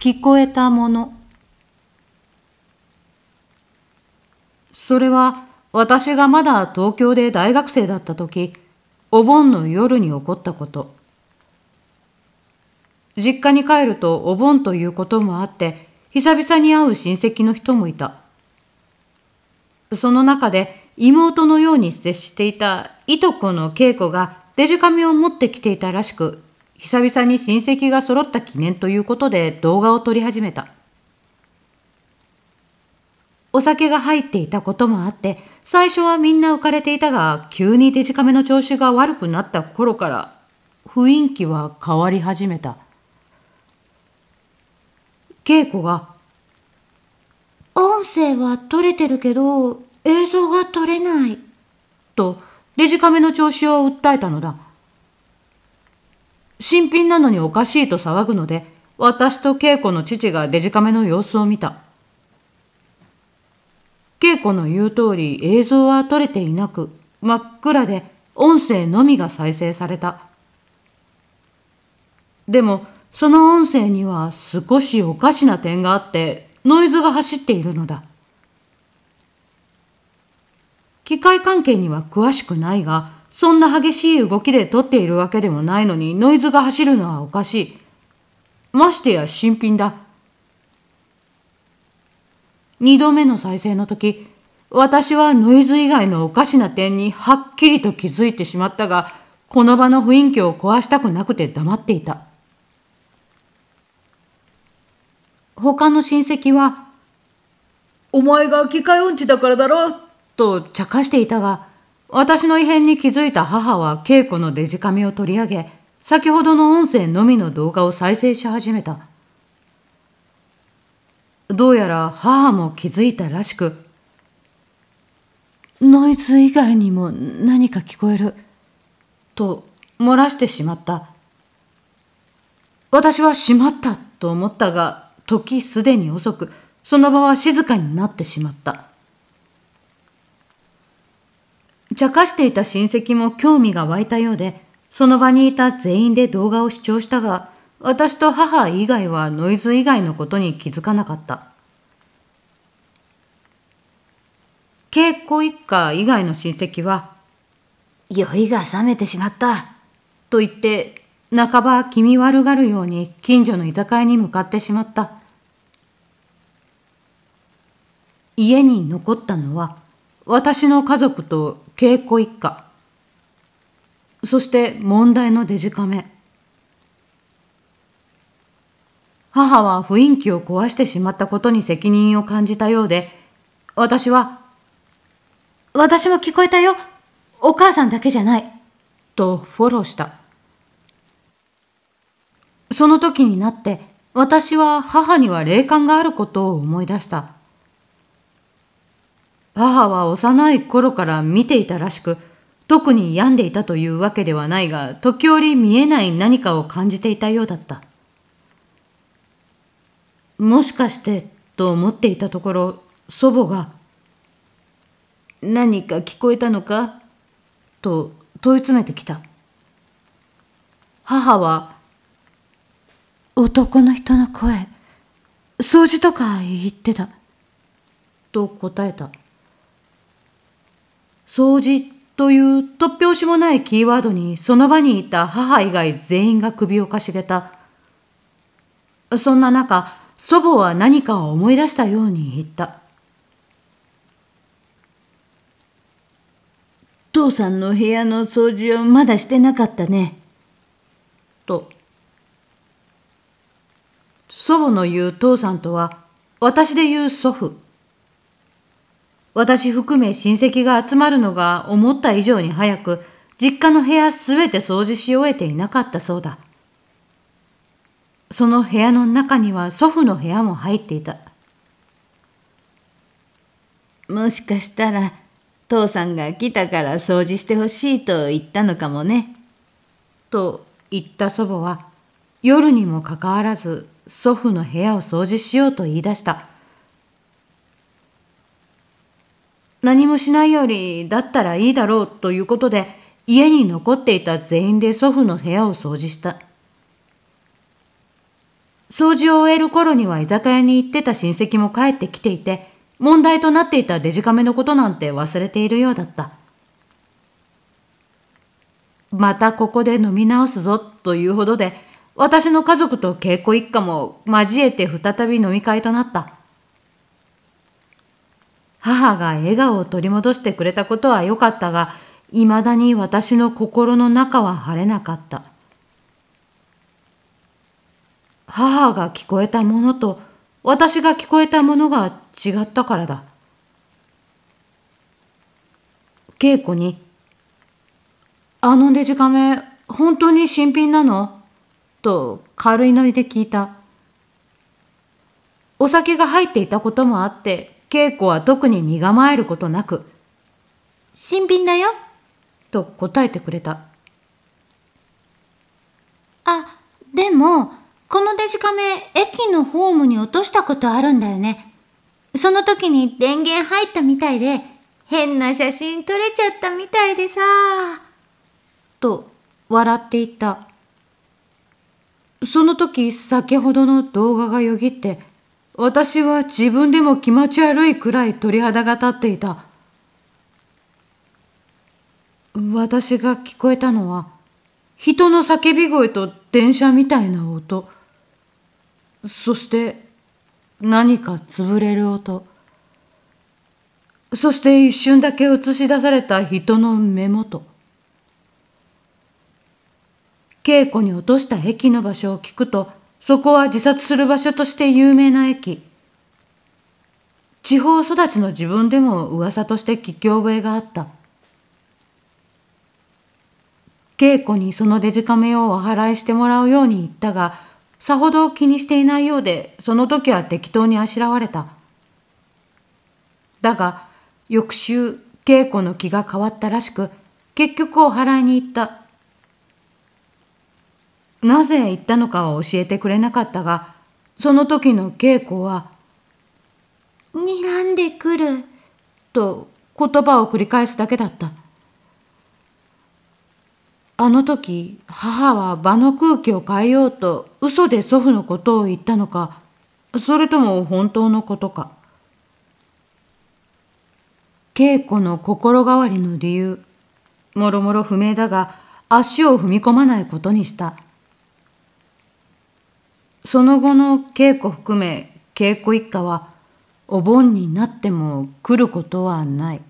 聞こえたもの。それは私がまだ東京で大学生だった時、お盆の夜に起こったこと。実家に帰るとお盆ということもあって、久々に会う親戚の人もいた。その中で妹のように接していたいとこの恵子がデジカメを持ってきていたらしく久々に親戚が揃った記念ということで動画を撮り始めた。お酒が入っていたこともあって、最初はみんな浮かれていたが、急にデジカメの調子が悪くなった頃から、雰囲気は変わり始めた。稽古が、音声は取れてるけど、映像が取れない。と、デジカメの調子を訴えたのだ。新品なのにおかしいと騒ぐので、私と恵子の父がデジカメの様子を見た。恵子の言う通り映像は撮れていなく、真っ暗で音声のみが再生された。でも、その音声には少しおかしな点があって、ノイズが走っているのだ。機械関係には詳しくないが、そんな激しい動きで撮っているわけでもないのにノイズが走るのはおかしい。ましてや新品だ。二度目の再生の時、私はノイズ以外のおかしな点にはっきりと気づいてしまったが、この場の雰囲気を壊したくなくて黙っていた。他の親戚は、お前が機械音痴だからだろ、と茶化していたが、私の異変に気づいた母は稽古のデジカメを取り上げ、先ほどの音声のみの動画を再生し始めた。どうやら母も気づいたらしく、ノイズ以外にも何か聞こえる、と漏らしてしまった。私はしまったと思ったが、時すでに遅く、その場は静かになってしまった。茶化していた親戚も興味が湧いたようで、その場にいた全員で動画を視聴したが、私と母以外はノイズ以外のことに気づかなかった。稽古一家以外の親戚は、酔いが覚めてしまった、と言って、半ば気味悪がるように近所の居酒屋に向かってしまった。家に残ったのは、私の家族と稽古一家そして問題のデジカメ母は雰囲気を壊してしまったことに責任を感じたようで私は「私も聞こえたよお母さんだけじゃない」とフォローしたその時になって私は母には霊感があることを思い出した母は幼い頃から見ていたらしく、特に病んでいたというわけではないが、時折見えない何かを感じていたようだった。もしかしてと思っていたところ、祖母が、何か聞こえたのかと問い詰めてきた。母は、男の人の声、掃除とか言ってた。と答えた。掃除という突拍子もないキーワードにその場にいた母以外全員が首をかしげた。そんな中、祖母は何かを思い出したように言った。父さんの部屋の掃除をまだしてなかったね。と。祖母の言う父さんとは、私で言う祖父。私含め親戚が集まるのが思った以上に早く、実家の部屋すべて掃除し終えていなかったそうだ。その部屋の中には祖父の部屋も入っていた。もしかしたら、父さんが来たから掃除してほしいと言ったのかもね。と言った祖母は、夜にもかかわらず祖父の部屋を掃除しようと言い出した。何もしないよりだったらいいだろうということで家に残っていた全員で祖父の部屋を掃除した掃除を終える頃には居酒屋に行ってた親戚も帰ってきていて問題となっていたデジカメのことなんて忘れているようだったまたここで飲み直すぞというほどで私の家族と稽古一家も交えて再び飲み会となった母が笑顔を取り戻してくれたことは良かったが、いまだに私の心の中は晴れなかった。母が聞こえたものと私が聞こえたものが違ったからだ。稽古に、あのデジカメ、本当に新品なのと軽いノリで聞いた。お酒が入っていたこともあって稽古は特に身構えることなく、新品だよ、と答えてくれた。あ、でも、このデジカメ、駅のホームに落としたことあるんだよね。その時に電源入ったみたいで、変な写真撮れちゃったみたいでさ。と、笑っていた。その時、先ほどの動画がよぎって、私は自分でも気持ち悪いくらい鳥肌が立っていた。私が聞こえたのは、人の叫び声と電車みたいな音。そして、何か潰れる音。そして一瞬だけ映し出された人の目元。稽古に落とした駅の場所を聞くと、そこは自殺する場所として有名な駅。地方育ちの自分でも噂として聞き覚えがあった。稽古にそのデジカメをお払いしてもらうように言ったが、さほど気にしていないようで、その時は適当にあしらわれた。だが、翌週、稽古の気が変わったらしく、結局お払いに行った。なぜ言ったのかは教えてくれなかったが、その時の稽古は、睨んでくる、と言葉を繰り返すだけだった。あの時、母は場の空気を変えようと嘘で祖父のことを言ったのか、それとも本当のことか。稽古の心変わりの理由、もろもろ不明だが、足を踏み込まないことにした。その後の稽古含め稽古一家はお盆になっても来ることはない。